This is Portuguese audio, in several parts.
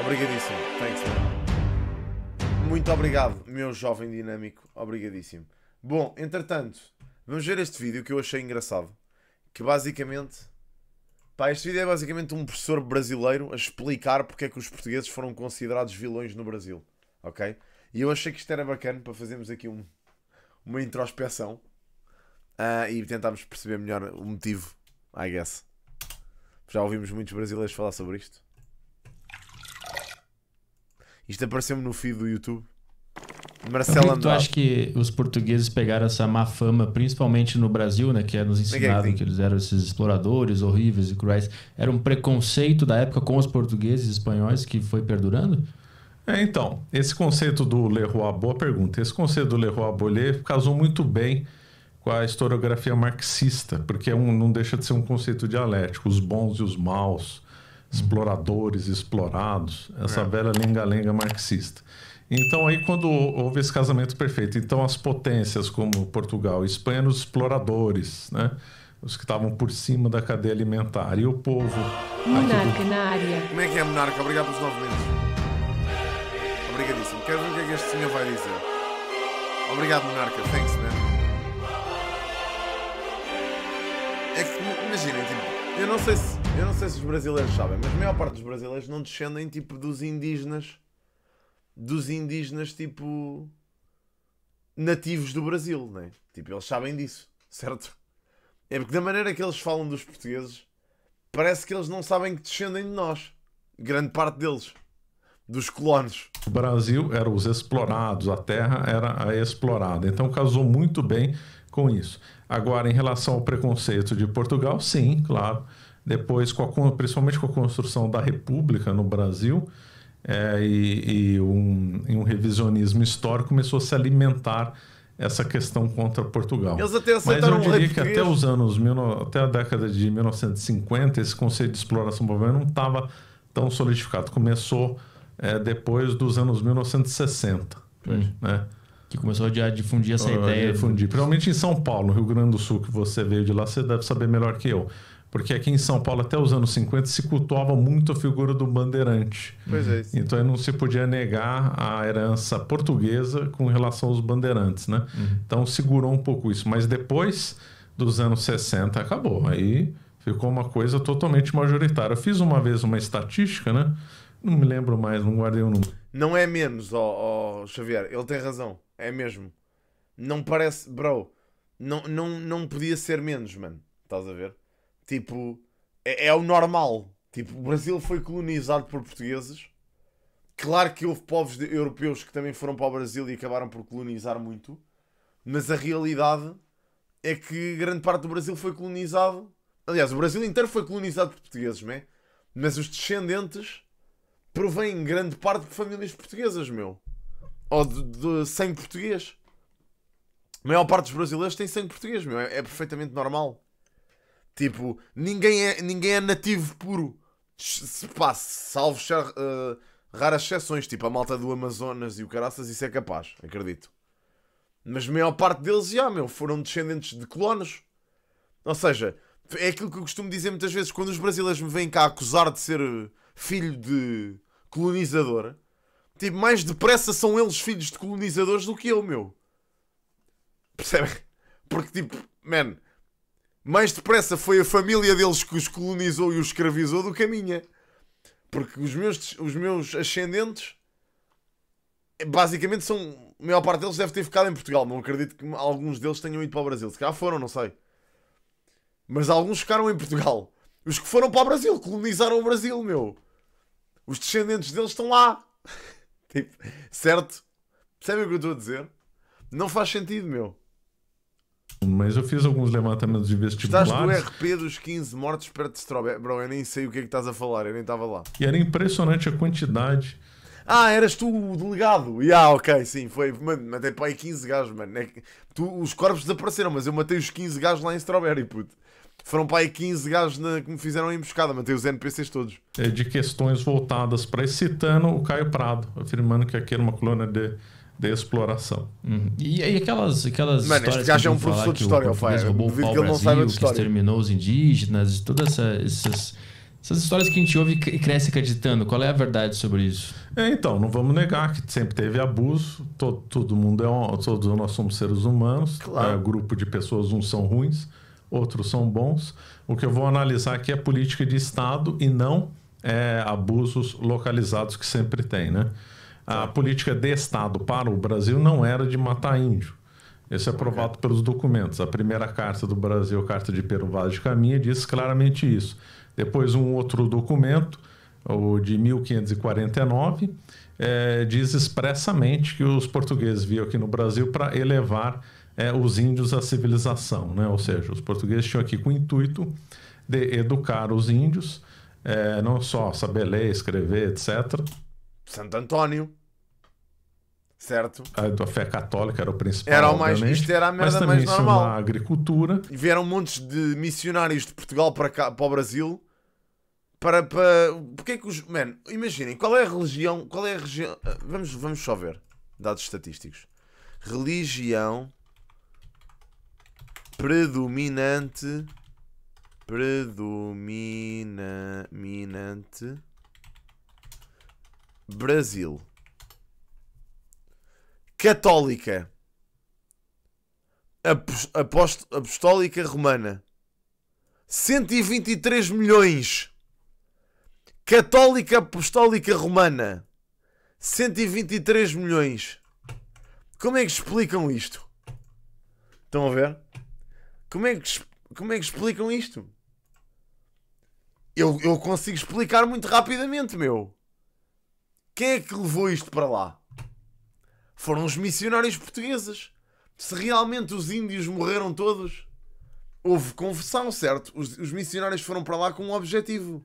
Obrigadíssimo. Thanks, man. Muito obrigado, meu jovem dinâmico. Obrigadíssimo. Bom, entretanto, vamos ver este vídeo que eu achei engraçado. Que basicamente. Pá, este vídeo é basicamente um professor brasileiro a explicar porque é que os portugueses foram considerados vilões no Brasil. Ok? E eu achei que isto era bacana para fazermos aqui um, uma introspeção uh, e tentarmos perceber melhor o motivo, I guess. Já ouvimos muitos brasileiros falar sobre isto. Isto apareceu-me no feed do YouTube. Marcelo Andrade. Tu acha que os portugueses pegaram essa má fama, principalmente no Brasil, né? Que é nos ensinado que, eles eram esses exploradores horríveis e cruéis. Era um preconceito da época com os portugueses e espanhóis que foi perdurando? É, então, esse conceito do Leroy, boa pergunta. Esse conceito do Leroy Bollet casou muito bem com a historiografia marxista, porque é um, não deixa de ser um conceito dialético, os bons e os maus, exploradores, explorados, essa é. velha lenga-lenga marxista. Então aí quando houve esse casamento perfeito, então as potências como Portugal e Espanha eram os exploradores, né? Os que estavam por cima da cadeia alimentar. E o povo. Monarca do... na área. Como é que é, Monarca? Obrigado pelos nove meses. Obrigadíssimo. Quero ver o que é que este senhor vai dizer. Obrigado, Monarca. Thanks, man. É que, imaginem, tipo, eu não sei se eu não sei se os brasileiros sabem, mas a maior parte dos brasileiros não descendem tipo dos indígenas. Dos indígenas tipo. nativos do Brasil, né? Tipo, eles sabem disso, certo? É porque da maneira que eles falam dos portugueses, parece que eles não sabem que descendem de nós. Grande parte deles. Dos colonos. O Brasil era os explorados, a terra era a explorada. Então casou muito bem com isso. Agora, em relação ao preconceito de Portugal, sim, claro. Depois, com a, principalmente com a construção da República no Brasil, é, e, e, um, e, um, revisionismo histórico começou a se alimentar essa questão contra Portugal. Mas eu diria que até os anos, até a década de 1950, esse conceito de exploração brasileira não estava tão solidificado. Começou é, depois dos anos 1960, hum. né? Que começou a difundir essa uh, ideia. Difundir. Principalmente em São Paulo, no Rio Grande do Sul, que você veio de lá, você deve saber melhor que eu. Porque aqui em São Paulo, até os anos 50, se cultuava muito a figura do bandeirante. Pois é. Sim. Então não se podia negar a herança portuguesa com relação aos bandeirantes, né? Uhum. Então segurou um pouco isso. Mas depois dos anos 60 acabou. Aí ficou uma coisa totalmente majoritária. Eu fiz uma vez uma estatística, né? Não me lembro mais, não guardei o número. Não é menos, ó, ó Xavier, ele tem razão. É mesmo. Não parece. Bro, não, não, não podia ser menos, mano. Estás a ver? Tipo, é, é o normal. Tipo, o Brasil foi colonizado por portugueses. Claro que houve povos de, europeus que também foram para o Brasil e acabaram por colonizar muito, mas a realidade é que grande parte do Brasil foi colonizado. Aliás, o Brasil inteiro foi colonizado por portugueses, né? Mas os descendentes provém grande parte de famílias portuguesas, meu. Ou de, de sangue português. A maior parte dos brasileiros tem sangue português, meu. É, é perfeitamente normal. Tipo, ninguém é, ninguém é nativo puro. Se passa, salvo uh, raras exceções, tipo a malta do Amazonas e o Caraças, isso é capaz, acredito. Mas a maior parte deles, já, meu, foram descendentes de colonos. Ou seja, é aquilo que eu costumo dizer muitas vezes quando os brasileiros me vêm cá acusar de ser eh, filho de colonizador. Tipo, mais depressa são eles filhos de colonizadores do que eu, meu. Percebem? Porque, tipo, man, mais depressa foi a família deles que os colonizou e os escravizou do que a minha. Porque os meus, os meus ascendentes, eh, basicamente, são. A maior parte deles deve ter ficado em Portugal. Não acredito que alguns deles tenham ido para o Brasil. Se calhar foram, não sei. Mas alguns ficaram em Portugal. Os que foram para o Brasil, colonizaram o Brasil, meu. Os descendentes deles estão lá. tipo, certo? Percebem o que eu estou a dizer? Não faz sentido, meu mas eu fiz alguns levantamentos de vestibulares. Estás do RP dos 15 mortos perto de Strobel. Bro, eu nem sei o que é que estás a falar, eu nem estava lá. E era impressionante a quantidade. Ah, eras tu o delegado. Ah, yeah, ok, sim, foi. Mano, matei para aí 15 gajos, mano. É que, tu, os corpos desapareceram, mas eu matei os 15 gajos lá em Strawberry, puto. Foram para aí 15 gajos na, que me fizeram a emboscada, matei os NPCs todos. É de questões voltadas para excitando o Caio Prado, afirmando que aqui era uma coluna de de exploração. Uhum. E aí aquelas, aquelas Mano, histórias que gajo é um professor de história, que o português roubou o pau que Brasil, que exterminou os indígenas, todas essa, essas, essas histórias que a gente ouve e cresce acreditando. Qual é a verdade sobre isso? É, então, não vamos negar que sempre teve abuso, todo, todo mundo é um, todos nós somos seres humanos, é, claro. é, grupo de pessoas, uns são ruins, outros são bons. O que eu vou analisar aqui é política de Estado e não é, abusos localizados que sempre tem, né? a política de Estado para o Brasil não era de matar índio. Isso é provado pelos documentos. A primeira carta do Brasil, a carta de Pero Vaz de Caminha, diz claramente isso. Depois, um outro documento, o de 1549, é, diz expressamente que os portugueses viam aqui no Brasil para elevar é, os índios à civilização. Né? Ou seja, os portugueses tinham aqui com o intuito de educar os índios, é, não só saber ler, escrever, etc., Santo Antônio. Certo? A tua fé católica era o principal. Era o mais era a merda mas mais é normal. A agricultura. E vieram montes de missionários de Portugal para, cá, para o Brasil. Para, para. Porque é que os. Man, imaginem, qual é a religião. Qual é a região. Vamos, vamos só ver. Dados estatísticos. Religião predominante predominante Brasil. Católica. Apost Apostólica Romana. 123 milhões. Católica Apostólica Romana. 123 milhões. Como é que explicam isto? Estão a ver? Como é que, como é que explicam isto? Eu, eu consigo explicar muito rapidamente, meu. Quem é que levou isto para lá? Foram os missionários portugueses. Se realmente os índios morreram todos, houve confissão, certo? Os, os missionários foram para lá com um objetivo.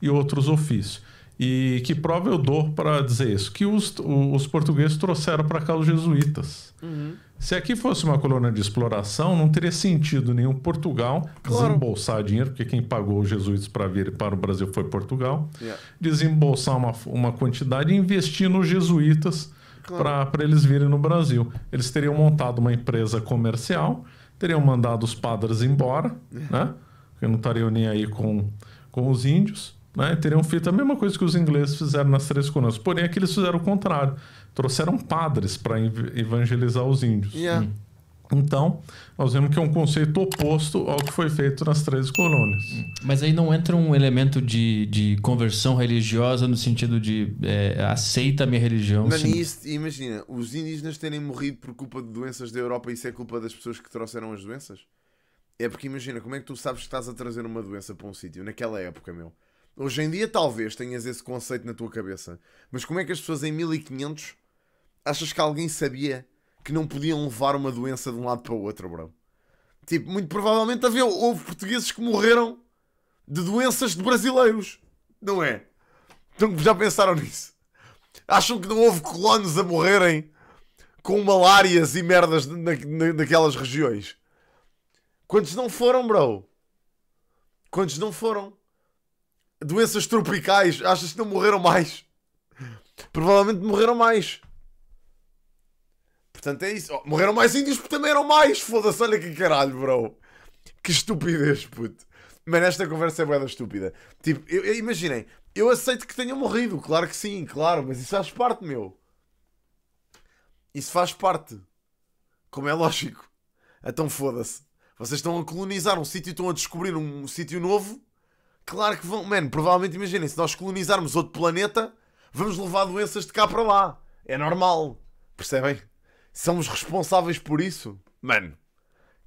E outros ofícios. E que prova eu dou para dizer isso? Que os, os portugueses trouxeram para cá os jesuítas. Uhum. Se aqui fosse uma colônia de exploração, não teria sentido nenhum Portugal claro. desembolsar dinheiro, porque quem pagou os jesuítas para vir para o Brasil foi Portugal, yeah. desembolsar uma, uma quantidade e investir nos jesuítas claro. para eles virem no Brasil. Eles teriam montado uma empresa comercial, teriam mandado os padres embora, yeah. É. né? porque não estariam nem aí com, com os índios né, teriam feito a mesma coisa que os ingleses fizeram nas três colônias. Porém, aqui é eles fizeram o contrário. Trouxeram padres para evangelizar os índios. Yeah. Hum. Então, nós vemos que é um conceito oposto ao que foi feito nas três colônias. Hum. Mas aí não entra um elemento de, de conversão religiosa no sentido de é, aceita a minha religião. isso, imagina, os indígenas terem morrido por culpa de doenças da Europa, isso é culpa das pessoas que trouxeram as doenças? É porque imagina, como é que tu sabes que estás a trazer uma doença para um sítio naquela época, meu? Hoje em dia, talvez tenhas esse conceito na tua cabeça. Mas como é que as pessoas em 1500 achas que alguém sabia que não podiam levar uma doença de um lado para o outro, bro? Tipo, muito provavelmente havia, houve portugueses que morreram de doenças de brasileiros. Não é? Então já pensaram nisso? Acham que não houve colonos a morrerem com malárias e merdas na, na, naquelas regiões? Quantos não foram, bro? Quantos não foram? doenças tropicais, achas que não morreram mais? Provavelmente morreram mais. Portanto, é isso. Oh, morreram mais índios porque também eram mais. Foda-se, olha que caralho, bro. Que estupidez, puto. Mas nesta conversa é boeda estúpida. Tipo, eu, eu, imaginem, eu aceito que tenham morrido, claro que sim, claro, mas isso faz parte, meu. Isso faz parte. Como é lógico. Então foda-se. Vocês estão a colonizar um sítio, estão a descobrir um sítio novo Claro que vão. Mano, provavelmente imaginem, se nós colonizarmos outro planeta, vamos levar doenças de cá para lá. É normal. Percebem? Somos responsáveis por isso. Mano,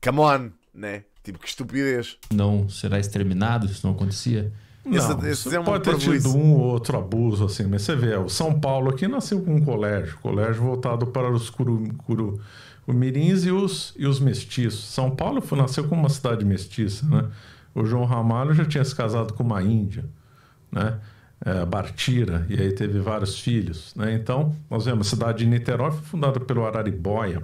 come on, né? Tipo, que estupidez. Não será exterminado, isso não acontecia. Não, esse, é pode ter tido um ou outro abuso, assim, mas você vê, o São Paulo aqui nasceu com um colégio, colégio voltado para os curu, curu, mirins e os, e os mestiços. São Paulo nasceu como uma cidade mestiça, né? O João Ramalho já tinha se casado com uma índia, né? É, Bartira, e aí teve vários filhos. Né? Então, nós vemos a cidade de Niterói foi fundada pelo Araribóia,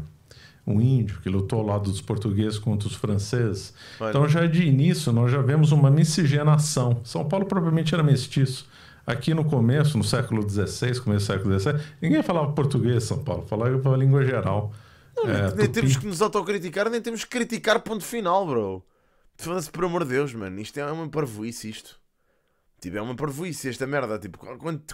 um índio que lutou ao lado dos portugueses contra os franceses. Vale. Então, já de início, nós já vemos uma miscigenação. São Paulo provavelmente era mestiço. Aqui no começo, no século XVI, começo do século XVII, ninguém falava português em São Paulo, falava a língua geral. Não, é, nem tupi. temos que nos autocriticar, nem temos que criticar ponto final, bro. Foda-se, por amor de Deus, mano. Isto é uma parvoíce, isto. Tipo, é uma parvoíce esta merda. Tipo,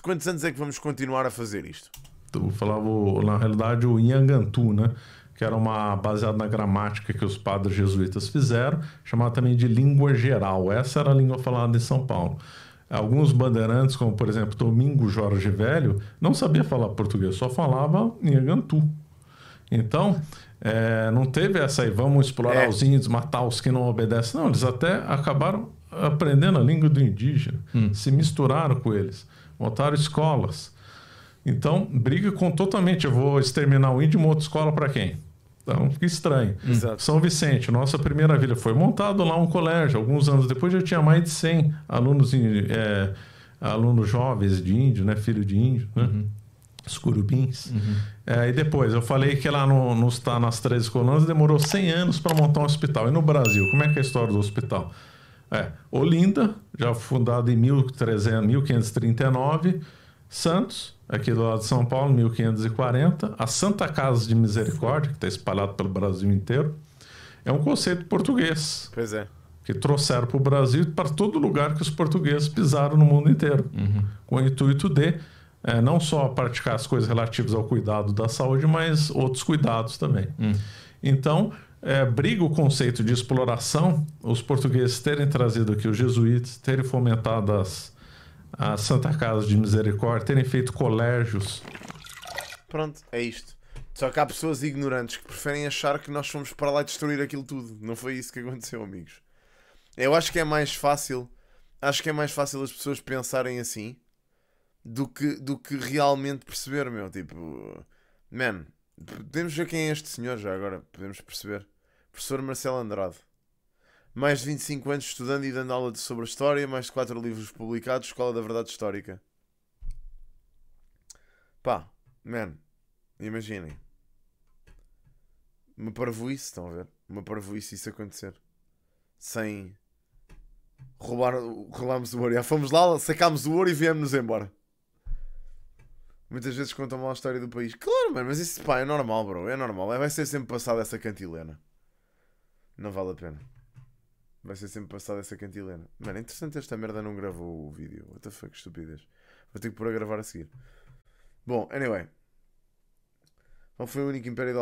quantos, anos é que vamos continuar a fazer isto? Tu falava, na realidade, o Yangantu, né? Que era uma baseada na gramática que os padres jesuítas fizeram, chamada também de língua geral. Essa era a língua falada em São Paulo. Alguns bandeirantes, como por exemplo Domingo Jorge Velho, não sabia falar português, só falava Yangantu. Então, é, não teve essa aí, vamos explorar é. os índios, matar os que não obedecem. Não, eles até acabaram aprendendo a língua do indígena, hum. se misturaram com eles, montaram escolas. Então, briga com totalmente, eu vou exterminar o índio e monto escola para quem? Então fica estranho. Exato. São Vicente, nossa primeira vila, foi montado lá um colégio. Alguns anos depois já tinha mais de 100 alunos, é, alunos jovens de índio, né? filho de índio. Né? Uhum os curubins. Uhum. É, e depois, eu falei que lá no, no, tá nas três colônias demorou 100 anos para montar um hospital. E no Brasil, como é que é a história do hospital? É, Olinda, já fundada em 1300, 1539, Santos, aqui do lado de São Paulo, 1540, a Santa Casa de Misericórdia, que está espalhada pelo Brasil inteiro, é um conceito português. Pois é que trouxeram para o Brasil para todo lugar que os portugueses pisaram no mundo inteiro, uhum. com o intuito de é, não só praticar as coisas relativas ao cuidado da saúde, mas outros cuidados também. Hum. Então, é, briga o conceito de exploração, os portugueses terem trazido aqui os jesuítas, terem fomentado as, as Santa Casa de Misericórdia, terem feito colégios. Pronto, é isto. Só que há pessoas ignorantes que preferem achar que nós fomos para lá destruir aquilo tudo. Não foi isso que aconteceu, amigos. Eu acho que é mais fácil. Acho que é mais fácil as pessoas pensarem assim do que, do que realmente perceber, meu. Tipo, man, podemos ver quem é este senhor já agora, podemos perceber. Professor Marcelo Andrade. Mais de 25 anos estudando e dando aula sobre história, mais de 4 livros publicados, Escola da Verdade Histórica. Pá, man, imaginem. Uma parvoíce, estão a ver? Uma parvoíce isso acontecer. Sem roubar, roubámos o ouro. Já fomos lá, sacámos o ouro e viemos-nos embora muitas vezes contam mal a história do país. Claro, mano, mas isso pá, é normal, bro. É normal. Vai ser sempre passada essa cantilena. Não vale a pena. Vai ser sempre passada essa cantilena. Mano, é interessante esta merda não gravou o vídeo. What the fuck, estupidez. Vou ter que pôr a gravar a seguir. Bom, anyway. Qual foi o único império da